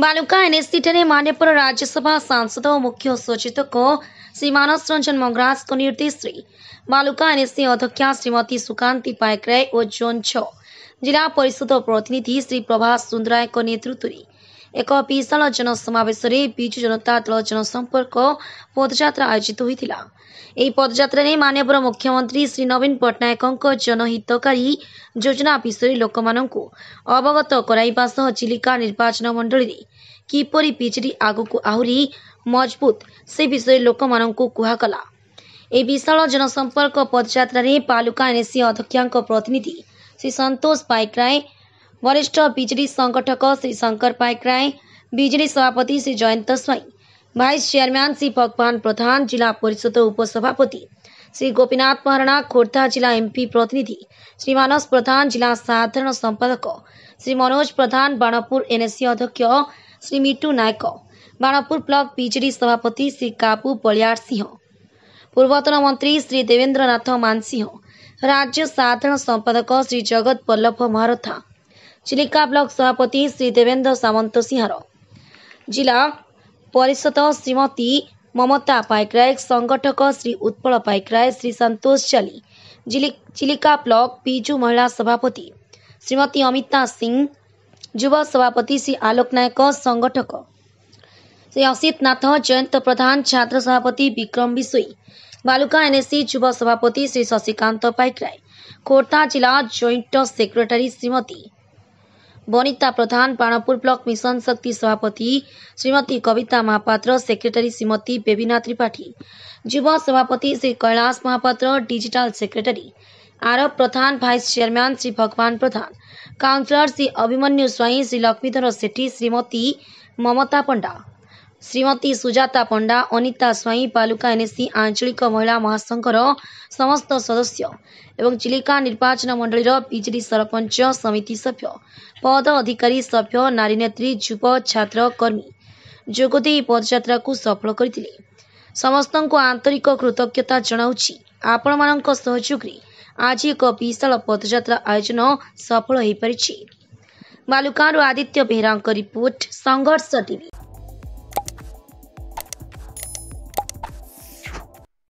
बालुका NSC टेने मान्यपुर Rajya Sabha ಸಂಸದ ಮುಖ್ಯ ಸೂಚಿತಕ ಸೀಮಾನಸ್ ರಂಜನ್ निर्देश ನಿರ್ದೇಶ್ರಿ बालुका एनएससी अध्यक्षा श्रीमती सुकांति पायक और जोन छ जिला परिषद प्रतिनिधि श्री प्रभास नेतृत्व में ଏକ ବିଶାଳ ସମାବେଶରେ ବିଜୁ ଜନତା ଦଳ ଜନସମ୍ପର୍କ ପଦଯାତ୍ରା ଆୟୋଜିତ ହୋଇଥିଲା ଏହି ପଦଯାତ୍ରାରେ ମାନ୍ୟବର ମୁଖ୍ୟମନ୍ତ୍ରୀ ଶ୍ରୀ ନବୀନ ପଟ୍ଟନାୟକଙ୍କ ଜନହିତକାରୀ ଯୋଜନା ବିଷୟରେ ଲୋକମାନଙ୍କୁ ଅବଗତ କରାଇବା ସହ ଚିଲିକା ନିର୍ବାଚନ ମଣ୍ଡଳୀରେ କିପରି ବିଜେଡି ଆଗକୁ ଆହୁରି ମଜବୁତ ସେ ବିଷୟରେ ଲୋକମାନଙ୍କୁ କୁହାଗଲା ଏହି ବିଶାଳ ଜନସମ୍ପର୍କ ପଦଯାତ୍ରାରେ ପାଲୁକା ଏନ୍ଏସି ଅଧ୍ୟକ୍ଷାଙ୍କ ପ୍ରତିନିଧି ଶ୍ରୀ ସନ୍ତୋଷ ପାଇକରାୟ વરિષ્ઠ બીજડી સંગઠક શ્રી શંકર પાઇકરાય બીજડી સભાપતિ શ્રી જયંત સ્વાઈ વાઇસ ચેરમેન શ્રી ભગવાન પ્રધાન જિલ્લા પરિષદ ઉપસભાપતિ શ્રી ગોપીનાથ મહારાણા ખોર્ધા જિલ્લા એમપી પ્રતિનિધિ શ્રી માનસ પ્રધાન જિલ્લા સાધારણ સંપાદક શ્રી મનોજ પ્રધાન બાણાપુર એનએસસી અધ્યક્ષ શ્રી મીટુ નાયક બાણાપુર બ્લોક બીજડી સભાપતિ શ્રી કાબુ બળિયારસિંહ પૂર્વતન મંત્રી શ્રી દેવેન્દ્રનાથ માનસિંહ રાજ્ય સાધારણ સંપાદક શ્રી જગત વલ્લભ મહારથા चिलिका ब्लक सभापति श्री देवेन्द्र सामन्त सिंहार जिला परिषद श्रीमती ममता पाइकराय संगठक श्री उत्पल पाइकराय श्री सन्तोष चली चिलिका ब्लक पिजु महिला सभापति श्रीमती अमिता सिंह सभापति श्री आलोक नायक संगठक श्री असित नाथ जयन्त प्रधान छात्र सभापति विक्रम विशो बालुका एनएससी सभापति श्री शशिकांत पाइकराय खोर्धा जिल्ला joint secretary Shrimati Banita Pradhan Panapur block mission Shakti सभापति श्रीमती कविता महापात्र सेक्रेटरी श्रीमती बेबिना त्रिपाठी युवा सभापति Shri Kailash Mahapatra digital secretary Aarab Pradhan vice chairman Shri Bhagwan Pradhan councillor Shri Abhimanyu Swain Shri Laxmidhar Sethi Shrimati Mamata Panda Shrimati Sujata Panda Anita Swain ପାଲୁକା ଏନ୍ଏସି ଆଞ୍ଚଳିକ ମହିଳା ମହାସଂଘର ସମସ୍ତ ସଦସ୍ୟ ଏବଂ ଚିଲିକା ନିର୍ବାଚନ ମଣ୍ଡଳୀର ବିଜେଡି ସରପଞ୍ଚ ସମିତି ସଭ୍ୟ ପଦ ଅଧିକାରୀ ସଭ୍ୟ ନାରୀ ନେତ୍ରୀ ଯୁବ ଛାତ୍ର କର୍ମୀ ଯୋଗଦେଇ ପଦଯାତ୍ରାକୁ ସଫଳ କରିଥିଲେ ସମସ୍ତଙ୍କୁ ଆନ୍ତରିକ କୃତଜ୍ଞତା ଜଣାଉଛି ଆପଣମାନଙ୍କ ସହଯୋଗରେ ଆଜି ଏକ ବିଶାଳ ପଦଯାତ୍ରା ଆୟୋଜନ ସଫଳ ହୋଇପାରିଛି ବାଲୁକାରୁ ଆଦିତ୍ୟ ବେହେରାଙ୍କ ରିପୋର୍ଟ ସଂଘର୍ଷ ଟିଭି